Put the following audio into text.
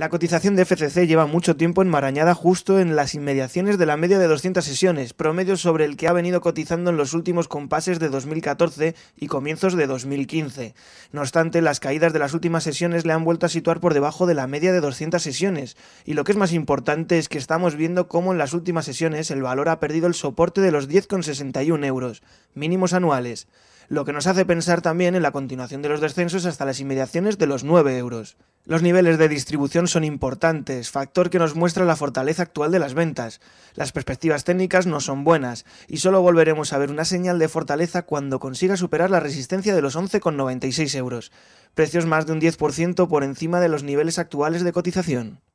La cotización de FCC lleva mucho tiempo enmarañada justo en las inmediaciones de la media de 200 sesiones, promedio sobre el que ha venido cotizando en los últimos compases de 2014 y comienzos de 2015. No obstante, las caídas de las últimas sesiones le han vuelto a situar por debajo de la media de 200 sesiones, y lo que es más importante es que estamos viendo cómo en las últimas sesiones el valor ha perdido el soporte de los 10,61 euros, mínimos anuales lo que nos hace pensar también en la continuación de los descensos hasta las inmediaciones de los 9 euros. Los niveles de distribución son importantes, factor que nos muestra la fortaleza actual de las ventas. Las perspectivas técnicas no son buenas, y solo volveremos a ver una señal de fortaleza cuando consiga superar la resistencia de los 11,96 euros, precios más de un 10% por encima de los niveles actuales de cotización.